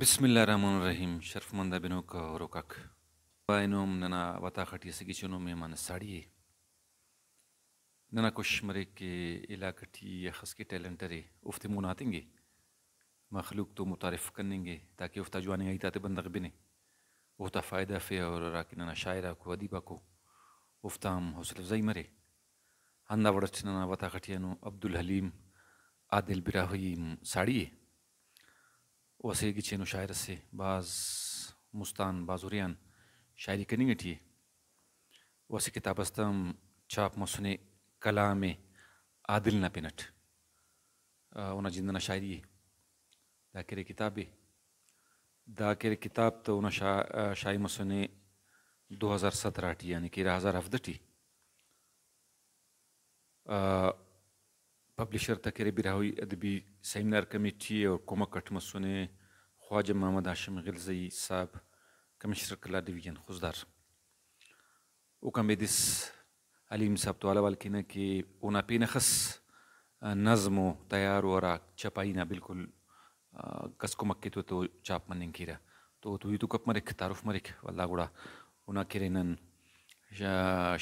بسم اللہ الرحمن الرحیم شرف مندہ بنو کا اور کک با نم نانا وطا میں مانے ساڑی ساڑیے ننا کچھ مرے کے الاکٹی یا خس ہے ٹیلنٹرے مون آتیں گے مخلوق تو متعارف کرنیں گے تاکہ جوانے آئی تاتے بندق بنے افتا فائدہ فے اور راکی ننا شاعرہ کو ادیبہ کو ہم حوصل افزائی مرے ہندہ وڑچ ننا وطا خٹی انو عبدالحلیم عادل براحیم ساڑیے واسه geçen o şairesi baz Mustan Bazuryan şairi e keningeti واسه kitabastam çap masune kalame Adil Napinat ona jindana şairi da kere kitabı دا کې کتاب ته ونه شا شای مسنه 2017 ټی یعنی کې 2017 ټی publisher Takeri Birahoy Edebi Seminer Committee or Koma Katmasune, Khwaja Muhammad Hashim Gilzai Saab, Commissioner Kala Division Khuzdar. O Kambedis علیم صاحب تو علاوه کنه کې اونا پینخس نظم و تیار و را چپائی نه بالکل کس کو مکه تو تو چاپ منن کیرا تو تو یو کپ مرک تعارف مرک والله ګړه اونا کېرنن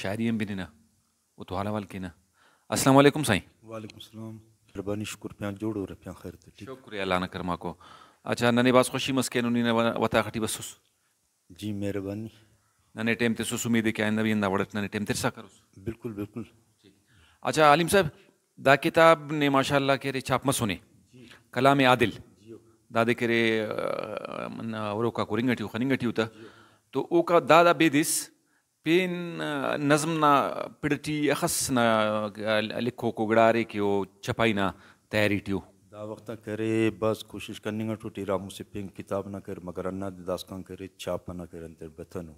شاعری هم بیننه او تو علاوه کنه السلام علیکم سائیں وعلیکم السلام مہربانی شکر پیان جوڑ ہو پیان پیاں خیر تھے شکریہ اللہ کرما کو اچھا ننے باس خوشی مسکین انہیں وطا کھٹی بس سس جی مہربانی ننے ٹیم تے سس امیدیں کہ آئندہ بھی اندہ وڑت ننے ٹیم تے سا کرو بالکل بالکل اچھا عالم صاحب دا کتاب نے ما شاء اللہ کے رے چھاپ مس ہونے جی۔ کلام عادل جی دا دے کے رے اوروکا کو رنگٹی ہو خننگٹی ہوتا تو اوکا دا دا بیدیس پین نظم نہ پڑٹی اخس نہ لکھو کو گڑارے کیو چھپائی نہ تیاری ٹیو دا وقت کرے بس کوشش کرنے گا ٹوٹی رامو سے پین کتاب نہ کر مگر انہا داس کان کرے چھاپ نہ کر انتر بتنو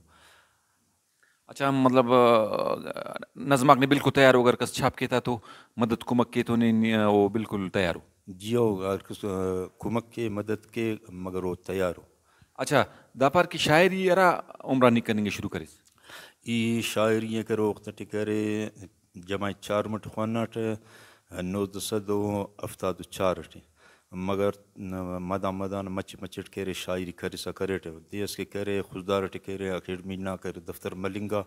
اچھا مطلب نظم آگنے بالکل تیار ہو اگر کس چھاپ کے تھا تو مدد کمک کے تو نہیں وہ بالکل تیار ہو جی ہو اگر کس کمک کے مدد کے مگر وہ تیار ہو اچھا داپار کی شاعری ارا عمرانی کرنے گے شروع کریں ای شاعری کروخت ٹھیک جمائ چار مٹ خوانٹ نو د و افطا دچار وٹ مگر مدا مدان مچ مچ کرے شاعری کرے سا کر دیس کے کرے خوددار رٹ کرے آخر مینا کر دفتر ملنگا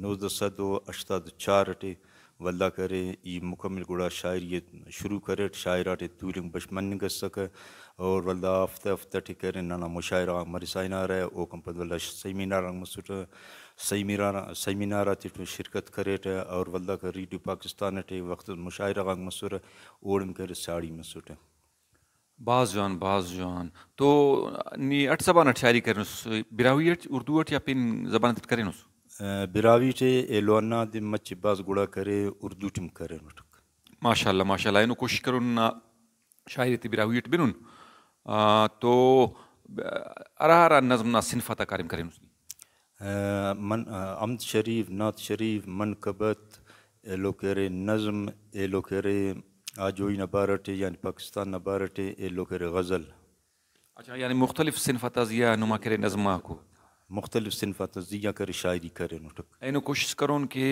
نو دو سدو اشتاد چار وٹ वल्ला करे ई मुकम्मल गुड़ा शायर ये शुरू करे शायराटे तूरिंग बशमन कर सक और वल्ला हफ्ते हफ्ते ठीक करे नाना मुशायरा मरिसाइना रहे ओ कंपद वल्ला सेमिनार रंग मसुट सेमिनार सेमिनार आते तो शिरकत करे टे और वल्ला कर रीटू पाकिस्तान टे वक्त मुशायरा रंग मसुर ओड़म करे साड़ी मसुट باز جان باز جان تو نی اٹ زبان اٹ شاعری کرنوس براوی اٹ اردو اٹ یا پین زبان اٹ کرنوس براویچه ایلوانا دی مچ باز گوڑا کره اردو تیم کره نوٹک ماشاءالله ماشاءالله اینو کوشش کرون شاعری تی براویت بینون تو ارا ارا نظم نا صنف تا کاریم کرین من امد شریف نات شریف منقبت ایلو کره نظم ایلو کره آجوی نبارته یعنی پاکستان نبارته ایلو کره غزل اچھا یعنی مختلف صنف تا زیا نما کره نظم کو مختلف صنف تجزیہ کر شاعری کر اینو کوشش کرون کہ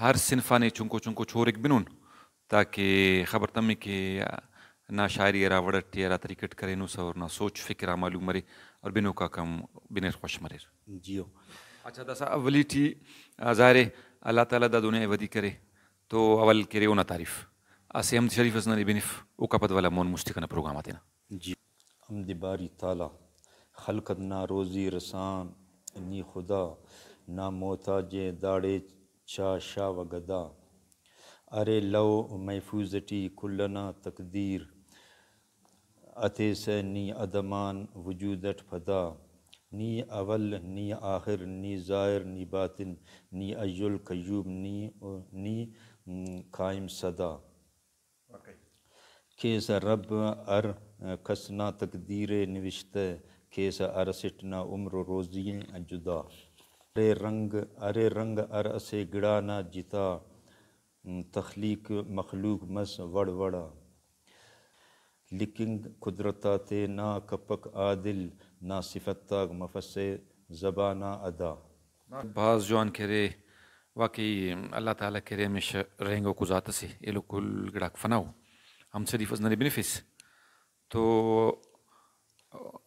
ہر صنف نے چونکو چونکو چھورک بنون تاکہ خبر تم کہ نہ شاعری ارا وڑٹ ارا تریکٹ کرے نو سور نہ سوچ فکر معلوم مرے اور بنو کا کم بن خوش مرے جی اچھا دسا اولی ٹھی ظاہر اللہ تعالیٰ دا دنیا ودی کرے تو اول کرے اونا تعریف اسے ہم شریف اسنا بنف او کا پد والا مون مستقنا پروگرام آتے نا جی حمد باری تعالیٰ خلقت نہ روزی رسان نی خدا نہ موتاج داڑے چا شا و گدا ارے لو محفوظٹی تقدیر اتے سے نی ادمان وجودٹ فدا نی اول نی آخر نی ظاہر نی باطن نی ایل قیوب نی نی قائم صدا خیس رب ار کسنا تقدیر نوشتے کیس ارسٹنا عمر روزینگ ارے رنگ ارسے گڑا نہ جتا تخلیق مخلوق مس وڑ وڑا لکنگ قدرتا تے نہ کپک عادل نہ نا صفت مفس زبانہ ادا بعض جوان کرے واقعی اللہ تعالیٰ کرے ہمیشہ رہیں کو ذات سے یہ لوگ کل فنا ہو ہم صرف بنفس تو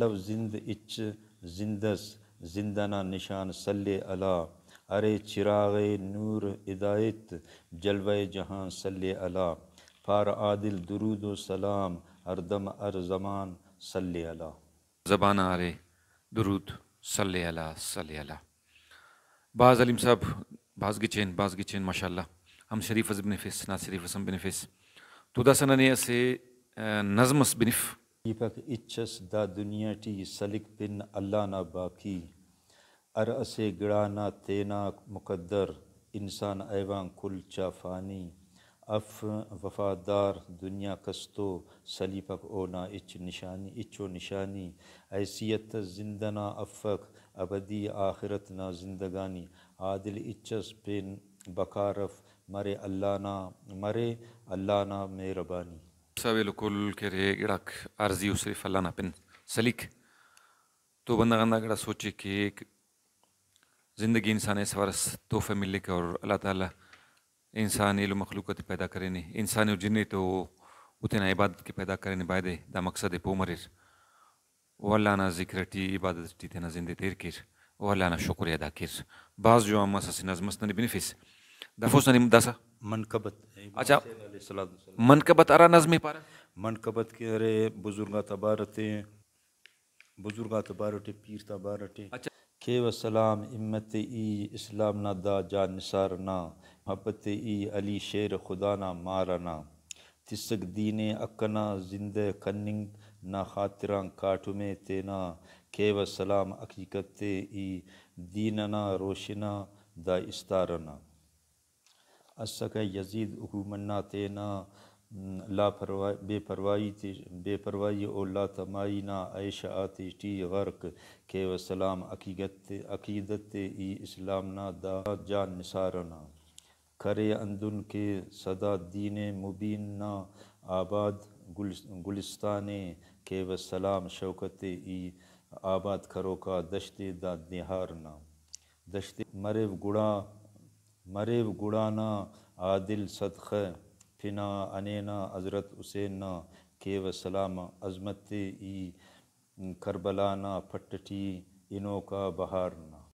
لو زند اچ زندس زندنا نشان صلی اللہ ارے چراغ نور ادایت جلوہ جہان صلی اللہ فار عادل درود و سلام اردم ار زمان صلی اللہ زبان ارے درود صلی اللہ بعض علیم صاحب بعض چین بعض چین ماشاء اللہ ہم شریف حضب نفس نا شریف بنفس فس تداسن سے نظم بنف پک اچس دا دنیا ٹی سلک پن اللہ نہ باقی ار گڑانا گڑا نہ مقدر انسان ایوان چا فانی اف وفادار دنیا کستو سلی سلیپک او نہ اچ نشانی اچو و نشانی ایسیت زندہ نا افق ابدی آخرت نا زندگانی عادل اچس پن بکارف مرے اللہ مرے اللہ نہ مہربانی Sabelokulkere irak arzi usri falan apin salik. तो बंदा गंदा अगर सोचे कि एक ज़िंदगी इंसान इस वर्ष तोहफे मिलने के और अल्लाह ताला इंसान ये मखलूकत पैदा करे नहीं इंसान और जिन्ने तो उतना इबादत के पैदा करे बायदे दा मकसद है पोमरिर ओ अल्लाह ना जिक्र टी इबादत टी थे ना जिंदे तेर किर ओ अल्लाह ना शुक्र अदा किर बाज़ जो अम्मा ससिन अजमस ने बेनिफिस دفوس نہیں دسا منقبت اچھا منقبت ارا نظمی پارا منقبت کے ارے بزرگا تبارتے بزرگا تبارتے پیر تبارتے اچھا کے و سلام امت ای اسلام نہ دا جا نسار نا محبت ای علی شیر خدا نا مارا نا تسک دین اکنا زندہ کننگ نا خاطران کاٹو میں تینا کے و سلام حقیقت ای دیننا روشنا دا استارنا اسک یزید حکومنا تینا لا پروائی بے پروائی تی بے پروائی او لا تمائی نا عیش آتی ٹی غرق کے وسلام عقیدت عقیدت ای اسلام نا دا جان نثارنا کرے اندن کے صدا دین مبین نا آباد گلستان کے وسلام شوکت ای آباد کرو کا دشت دا نہارنا دشت مرے گڑا مریو گڑانا عادل صدقہ فنا انینا حضرت حسینا کے سلام عظمت ای کربلانا پھٹٹی انو کا بہارنا